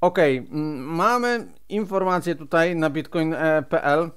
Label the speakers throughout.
Speaker 1: Ok, mm, mamy informację tutaj na bitcoin.pl,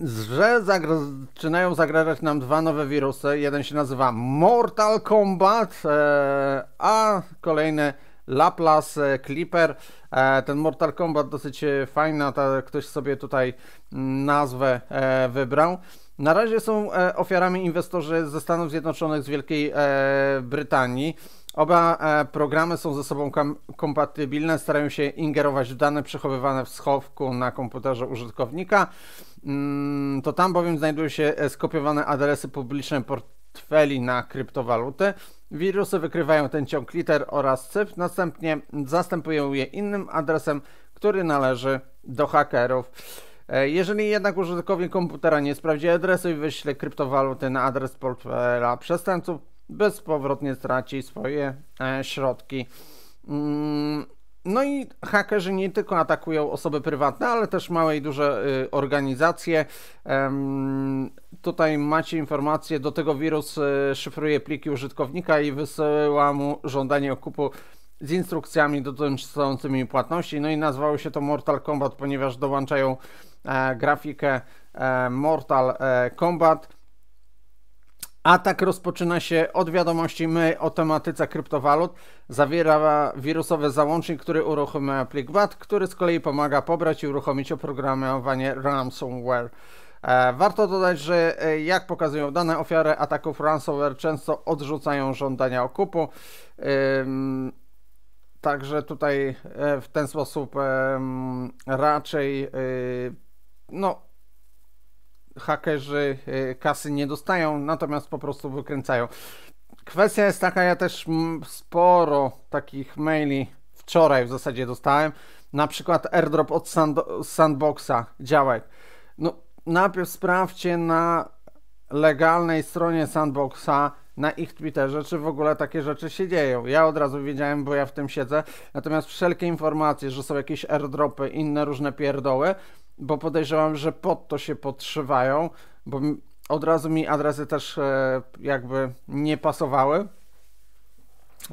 Speaker 1: że zaczynają zagrażać nam dwa nowe wirusy. Jeden się nazywa Mortal Kombat, e, a kolejny Laplace Clipper. E, ten Mortal Kombat dosyć fajna, to ktoś sobie tutaj mm, nazwę e, wybrał. Na razie są ofiarami inwestorzy ze Stanów Zjednoczonych, z Wielkiej Brytanii. Oba e, programy są ze sobą kompatybilne, starają się ingerować w dane przechowywane w schowku na komputerze użytkownika. Mm, to tam bowiem znajdują się e, skopiowane adresy publiczne portfeli na kryptowaluty. Wirusy wykrywają ten ciąg liter oraz cyfr, następnie zastępują je innym adresem, który należy do hakerów. E, jeżeli jednak użytkownik komputera nie sprawdzi adresu i wyśle kryptowaluty na adres portfela przestępców, bezpowrotnie straci swoje e, środki. Mm, no i hakerzy nie tylko atakują osoby prywatne, ale też małe i duże y, organizacje. Tutaj macie informację, do tego wirus y, szyfruje pliki użytkownika i wysyła mu żądanie okupu z instrukcjami dotyczącymi płatności. No i nazwało się to Mortal Kombat, ponieważ dołączają e, grafikę e, Mortal Kombat. Atak rozpoczyna się od wiadomości my o tematyce kryptowalut. Zawiera wirusowy załącznik, który uruchamia plik BAT, który z kolei pomaga pobrać i uruchomić oprogramowanie ransomware. E, warto dodać, że e, jak pokazują dane, ofiary ataków ransomware często odrzucają żądania okupu. Także tutaj e, w ten sposób raczej y, no, hakerzy y, kasy nie dostają, natomiast po prostu wykręcają. Kwestia jest taka, ja też sporo takich maili wczoraj w zasadzie dostałem, na przykład airdrop od sand sandboxa działek. No, najpierw sprawdźcie na legalnej stronie sandboxa, na ich Twitterze, czy w ogóle takie rzeczy się dzieją. Ja od razu wiedziałem, bo ja w tym siedzę, natomiast wszelkie informacje, że są jakieś airdropy, inne różne pierdoły, bo podejrzewam, że pod to się podszywają, bo od razu mi adresy też e, jakby nie pasowały.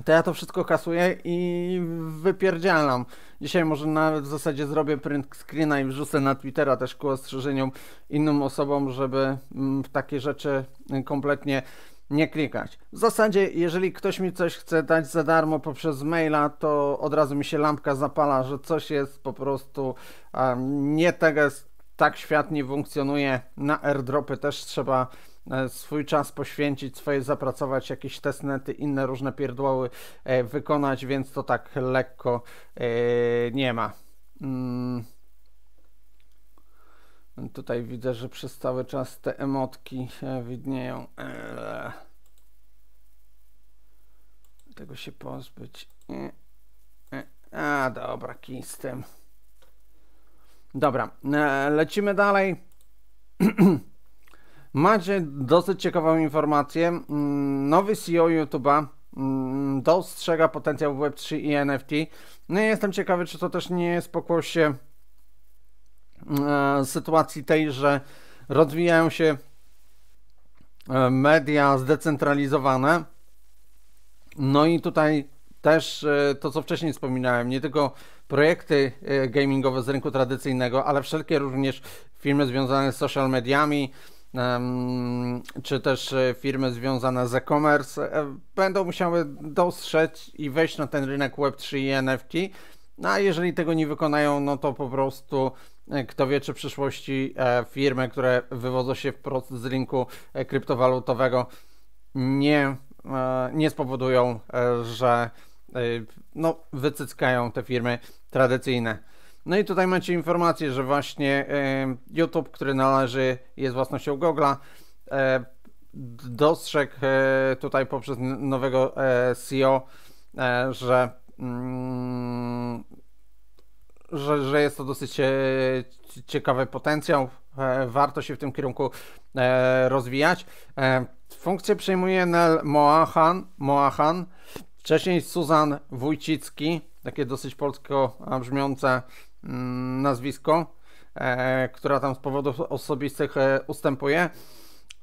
Speaker 1: To ja to wszystko kasuję i wypierdzialam. Dzisiaj może nawet w zasadzie zrobię print screena i wrzucę na Twittera też ku ostrzeżeniom innym osobom, żeby mm, takie rzeczy kompletnie nie klikać. W zasadzie, jeżeli ktoś mi coś chce dać za darmo poprzez maila, to od razu mi się lampka zapala, że coś jest po prostu um, nie tego, tak, tak świat nie funkcjonuje. Na airdropy też trzeba e, swój czas poświęcić, swoje zapracować, jakieś testnety, inne różne pierdłoły e, wykonać, więc to tak lekko e, nie ma. Mm. Tutaj widzę, że przez cały czas te emotki e, widnieją. Eee. Tego się pozbyć. Eee. A, dobra, kij z tym. Dobra, e, lecimy dalej. Macie dosyć ciekawą informację. Mm, nowy CEO YouTube'a mm, dostrzega potencjał w Web3 i NFT. No i jestem ciekawy, czy to też nie jest pokłosie E, sytuacji tej, że rozwijają się e, media zdecentralizowane. No i tutaj też e, to, co wcześniej wspominałem, nie tylko projekty gamingowe z rynku tradycyjnego, ale wszelkie również firmy związane z social mediami, czy też firmy związane z e-commerce będą musiały dostrzec i wejść na ten rynek Web3 i NFT. No a jeżeli tego nie wykonają, no to po prostu kto wie, czy w przyszłości e, firmy, które wywodzą się wprost z rynku e, kryptowalutowego, nie, e, nie spowodują, że no, wycyckają te firmy tradycyjne. No i tutaj macie informację, że właśnie YouTube, który należy, jest własnością Google'a, dostrzegł tutaj poprzez nowego CEO, że mm, że, że jest to dosyć e, ciekawy potencjał. E, warto się w tym kierunku e, rozwijać. Funkcję przejmuje Nel Moahan, Moahan, wcześniej Suzan Wójcicki, takie dosyć polsko brzmiące mm, nazwisko, która tam z powodów osobistych ustępuje.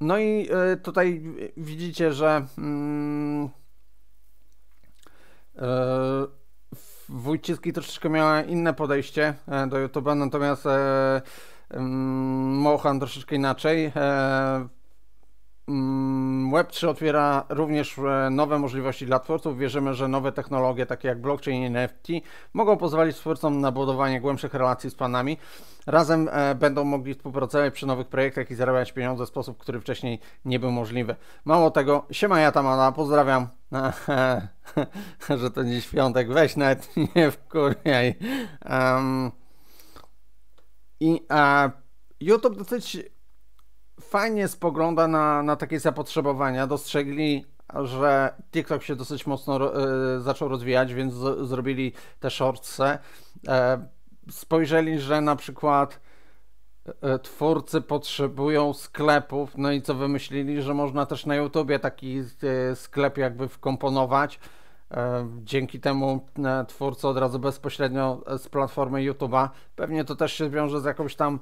Speaker 1: No i tutaj widzicie, że mm, Wójciski troszeczkę miała inne podejście e, do YouTube'a, natomiast e, mm, Mochan troszeczkę inaczej. E, Web3 otwiera również e, nowe możliwości dla twórców. Wierzymy, że nowe technologie, takie jak blockchain i NFT, mogą pozwolić twórcom na budowanie głębszych relacji z panami. Razem e, będą mogli współpracować przy nowych projektach i zarabiać pieniądze w sposób, który wcześniej nie był możliwy. Mało tego, siema Jatamana, pozdrawiam. że to dziś piątek, weź nawet nie wkurjaj. Um, I a, YouTube dosyć fajnie spogląda na, na takie zapotrzebowania. Dostrzegli, że TikTok się dosyć mocno e, zaczął rozwijać, więc z, zrobili te shortse. E, spojrzeli, że na przykład e, twórcy potrzebują sklepów, no i co wymyślili, że można też na YouTubie taki e, sklep jakby wkomponować. Dzięki temu twórcy od razu bezpośrednio z platformy YouTube'a. Pewnie to też się wiąże z jakąś tam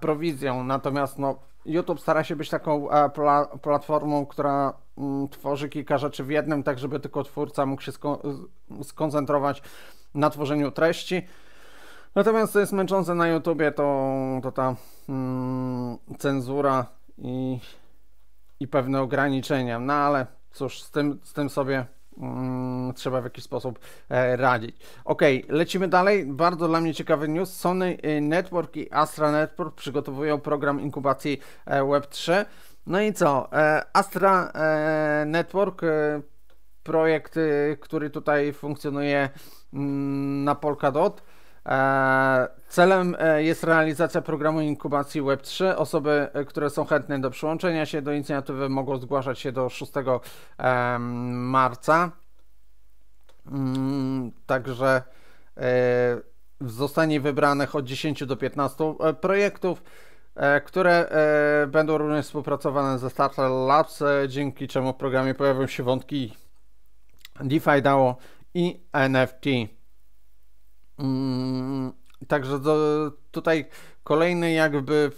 Speaker 1: prowizją, natomiast no YouTube stara się być taką e, pla platformą, która mm, tworzy kilka rzeczy w jednym, tak żeby tylko twórca mógł się sko skoncentrować na tworzeniu treści. Natomiast co jest męczące na YouTubie, to, to ta mm, cenzura i, i pewne ograniczenia. No ale cóż, z tym, z tym sobie Mm, trzeba w jakiś sposób e, radzić. Ok, lecimy dalej. Bardzo dla mnie ciekawy news. Sony y, Network i Astra Network przygotowują program inkubacji e, Web3. No i co? E, Astra Network, projekt, y, który tutaj funkcjonuje mm, na Polkadot E, celem e, jest realizacja programu inkubacji Web3. Osoby, e, które są chętne do przyłączenia się do inicjatywy, mogą zgłaszać się do 6 marca. Mm, także zostanie wybranych od 10 do 15 projektów, które będą również współpracowane ze Startup Labs, dzięki czemu w programie pojawią się wątki DeFi DAO i NFT. Mm, także do, tutaj kolejny jakby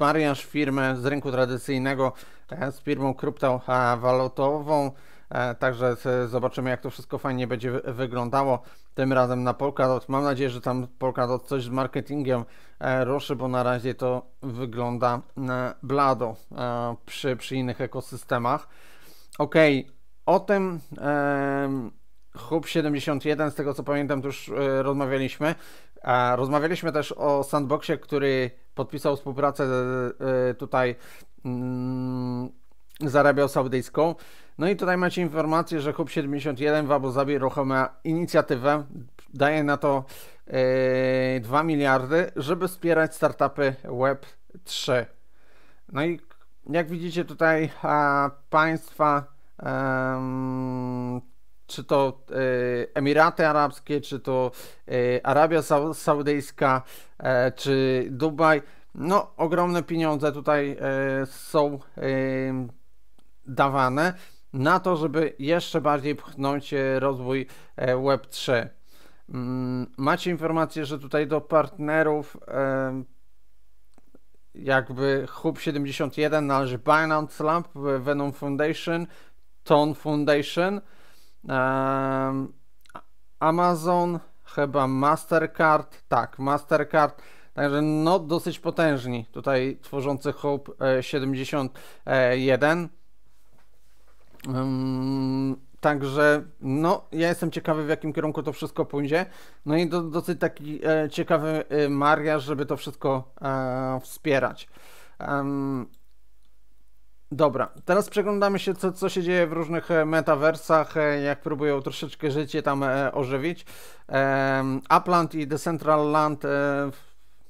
Speaker 1: mariaż y, firmy z rynku tradycyjnego e, z firmą kryptowalutową. E, e, także zobaczymy, jak to wszystko fajnie będzie wyglądało. Tym razem na Polkadot. Mam nadzieję, że tam Polkadot coś z marketingiem ruszy, bo na razie to wygląda blado przy, przy innych ekosystemach. Ok, o tym. Yy Hub 71, z tego co pamiętam, to już e, rozmawialiśmy. A rozmawialiśmy też o sandboxie, który podpisał współpracę e, e, tutaj mm, z Arabią Saudyjską. No i tutaj macie informację, że Hub 71 w Abu Zabi uruchomia inicjatywę, daje na to 2 miliardy, żeby wspierać startupy Web 3. No i jak widzicie tutaj a, państwa czy to e, Emiraty Arabskie, czy to e, Arabia Saudyjska, e, czy Dubaj. No, ogromne pieniądze tutaj są dawane na to, żeby jeszcze bardziej pchnąć rozwój Web3. Mm, macie informację, że tutaj do partnerów jakby Hub71 należy Binance Lab, Venom Foundation, Tone Foundation, Amazon, chyba Mastercard, tak, Mastercard. Także no dosyć potężni tutaj tworzący Hope 71. E, także no, ja jestem ciekawy w jakim kierunku to wszystko pójdzie. No i do, dosyć taki e, ciekawy y, mariaż, żeby to wszystko e, wspierać. Dobra, teraz przeglądamy się, co, co się dzieje w różnych e, metaversach, e, jak próbują troszeczkę życie tam e, ożywić. Upland i Decentraland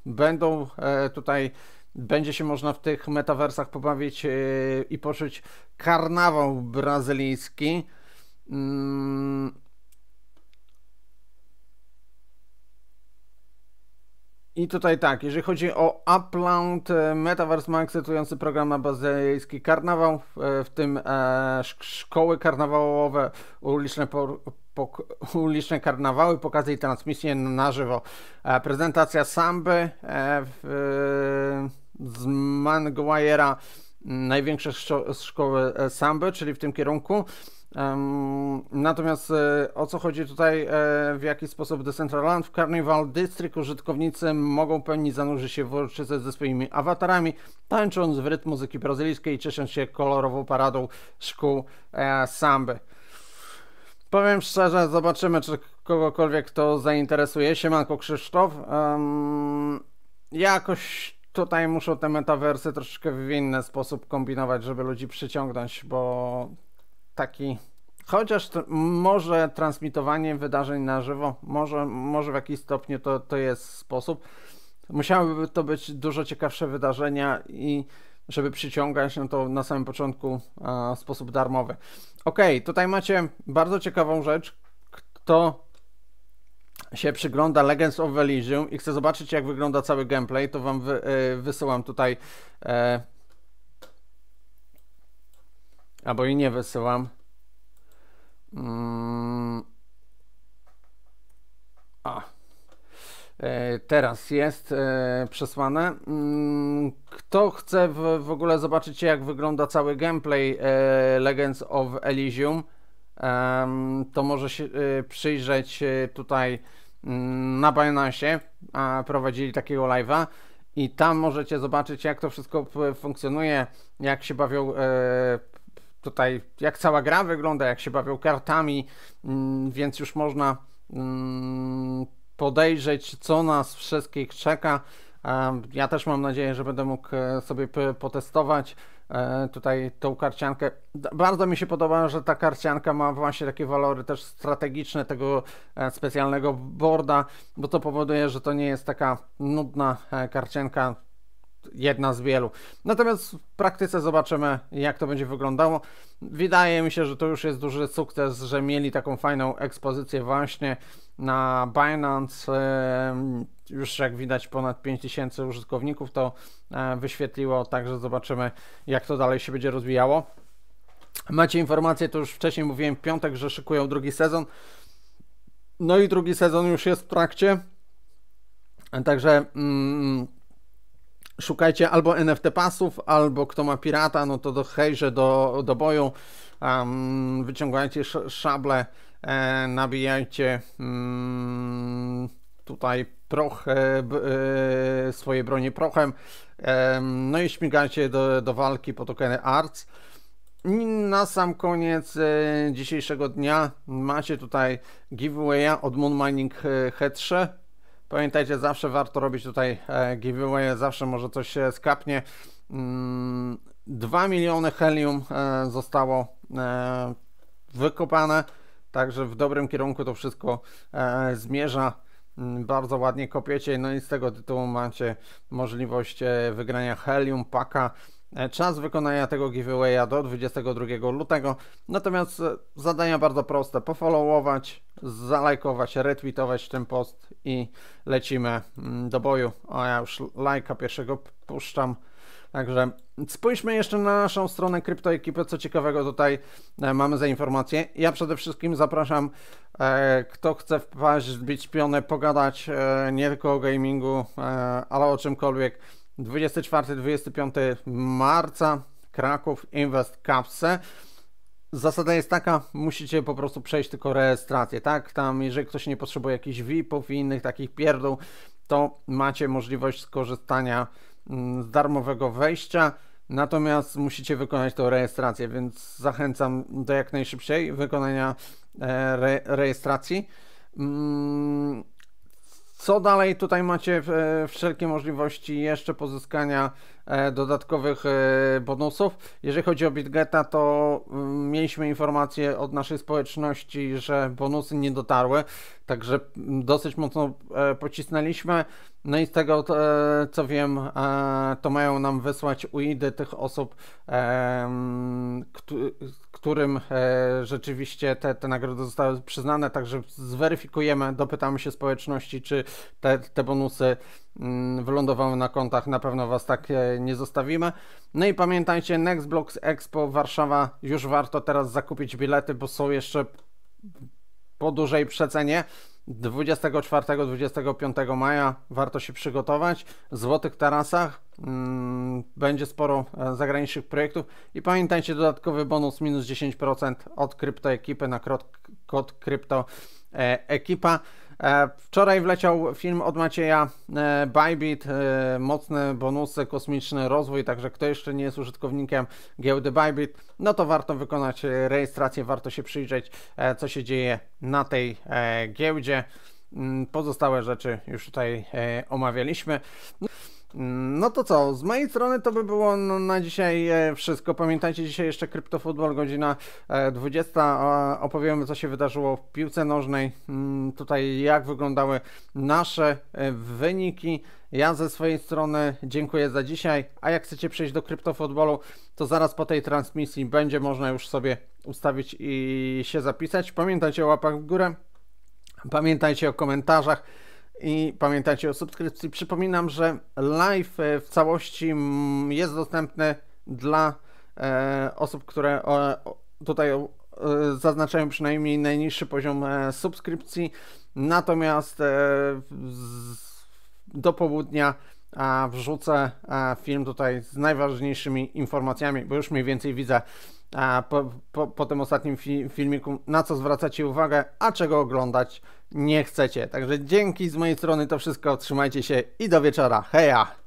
Speaker 1: będą tutaj, będzie się można w tych metaversach pobawić i poczuć karnawał brazylijski. Mm, I tutaj tak, jeżeli chodzi o Upland, e, Metaverse ma akceptujący program bazylejski Karnawał, w e, tym e, szkoły karnawałowe, uliczne, po, po, uliczne karnawały, pokazy i transmisje na żywo. prezentacja Samby w, z Maguire'a, największe szko szkoły Samby, czyli w tym kierunku. Natomiast e, o co chodzi tutaj, e, w jaki sposób Decentraland w Carnival District użytkownicy mogą pełni zanurzyć się w uroczyce ze swoimi awatarami, tańcząc w rytm muzyki brazylijskiej i ciesząc się kolorową paradą szkół e, samby. Powiem szczerze, zobaczymy, czy kogokolwiek to zainteresuje. się, Manko Krzysztof. Um, jakoś tutaj muszą te metawersy troszeczkę w inny sposób kombinować, żeby ludzi przyciągnąć, bo taki Chociaż to, może transmitowanie wydarzeń na żywo, może, może w jakiś stopniu to, to jest sposób. Musiałyby to być dużo ciekawsze wydarzenia i żeby przyciągać, no to na samym początku a, sposób darmowy. Ok, tutaj macie bardzo ciekawą rzecz. Kto się przygląda Legends of Elysium i chce zobaczyć, jak wygląda cały gameplay, to wam wy, y, wysyłam tutaj y, albo i nie wysyłam. Mm. A. E, teraz jest e, przesłane. Mm, kto chce w, w ogóle zobaczyć, jak wygląda cały gameplay e, Legends of Elysium, to może się przyjrzeć tutaj mm, na Binance. Prowadzili takiego live'a i tam możecie zobaczyć, jak to wszystko funkcjonuje, jak się bawią tutaj jak cała gra wygląda, jak się bawią kartami, mm, więc już można mm, podejrzeć, co nas wszystkich czeka. E, ja też mam nadzieję, że będę mógł e, sobie potestować e, tutaj tą karciankę. Bardzo mi się podoba, że ta karcianka ma właśnie takie walory też strategiczne tego specjalnego borda, bo to powoduje, że to nie jest taka nudna karcianka jedna z wielu. Natomiast w praktyce zobaczymy, jak to będzie wyglądało. Wydaje mi się, że to już jest duży sukces, że mieli taką fajną ekspozycję właśnie na Binance. Już jak widać ponad 5000 użytkowników to e, wyświetliło, także zobaczymy, jak to dalej się będzie rozwijało. Macie informację, to już wcześniej mówiłem w piątek, że szykują drugi sezon. No i drugi sezon już jest w trakcie. Także mm, szukajcie albo NFT pasów, albo kto ma pirata, no to do hejże, do, do boju. Um, wyciągajcie szable, e, nabijajcie mm, tutaj proch, e, swoje bronie prochem, no i śmigajcie do, do walki po tokeny Arts. na sam koniec e, dzisiejszego dnia macie tutaj giveaway od Moon Mining e, Headshot Pamiętajcie, zawsze warto robić tutaj e, giveaway, zawsze może coś się skapnie. 2 mm, miliony helium e, zostało e, wykopane, także w dobrym kierunku to wszystko zmierza. Mm, bardzo ładnie kopiecie, no i z tego tytułu macie możliwość wygrania helium paka E, czas wykonania tego giveawaya do 22 lutego. Natomiast e, zadania bardzo proste: pofollowować, zalajkować, retweetować ten post i lecimy mm, do boju. O, ja już lajka pierwszego puszczam. Także spójrzmy jeszcze na naszą stronę kryptoekipy. Co ciekawego tutaj e, mamy za informację. Ja przede wszystkim zapraszam, e, kto chce wpaść, bić pionę, pogadać e, nie tylko o gamingu, e, ale o czymkolwiek 24-25 marca Kraków Invest Capse. Zasada jest taka, musicie po prostu przejść tylko rejestrację, tak? Tam, jeżeli ktoś nie potrzebuje jakichś VIP-ów i innych takich pierdół, to macie możliwość skorzystania mm, z darmowego wejścia. Natomiast musicie wykonać tą rejestrację, więc zachęcam do jak najszybszej wykonania e, re rejestracji. Mm, co dalej? Tutaj macie e, wszelkie możliwości jeszcze pozyskania E, dodatkowych e, bonusów. Jeżeli chodzi o Bitgeta, to mm, mieliśmy informację od naszej społeczności, że bonusy nie dotarły, także mm, dosyć mocno e, pocisnęliśmy. No i z tego co wiem, to mają nam wysłać uid tych osób, mm, którym rzeczywiście te, te nagrody zostały przyznane, także zweryfikujemy, dopytamy się społeczności, czy te, te bonusy Mm, wylądowały na kontach. Na pewno Was tak e, nie zostawimy. No i pamiętajcie, Nextblocks Expo Warszawa. Już warto teraz zakupić bilety, bo są jeszcze po dużej przecenie. 24-25 maja warto się przygotować. W złotych tarasach mm, będzie sporo e, zagranicznych projektów i pamiętajcie dodatkowy bonus minus 10% od kryptoekipy na kod kryptoekipa. E, e, wczoraj wleciał film od Macieja Bybit, mocne bonusy, kosmiczny rozwój, także kto jeszcze nie jest użytkownikiem giełdy Bybit, no to warto wykonać rejestrację, warto się przyjrzeć, co się dzieje na tej giełdzie razie mm, pozostałe rzeczy już tutaj e, omawialiśmy. Mm, no to co, z mojej strony to by było na dzisiaj e, wszystko. Pamiętajcie, dzisiaj jeszcze kryptofutbol, godzina 20. E, opowiemy, co się wydarzyło w piłce nożnej. Mm, tutaj jak wyglądały nasze wyniki. Ja ze swojej strony dziękuję za dzisiaj, a jak chcecie przejść do kryptofutbolu, to zaraz po tej transmisji będzie można już sobie ustawić i się zapisać. Pamiętajcie o łapach w górę. Pamiętajcie o komentarzach i pamiętajcie o subskrypcji. Przypominam, że live e, w całości mm, jest dostępny dla e, osób, które tutaj e, zaznaczają przynajmniej najniższy poziom subskrypcji. Natomiast do południa wrzucę film tutaj z najważniejszymi informacjami, bo już mniej więcej widzę a po, po, po tym ostatnim fi, filmiku, na co zwracacie uwagę, a czego oglądać nie chcecie. Także dzięki z mojej strony to wszystko, trzymajcie się i do wieczora. Heja!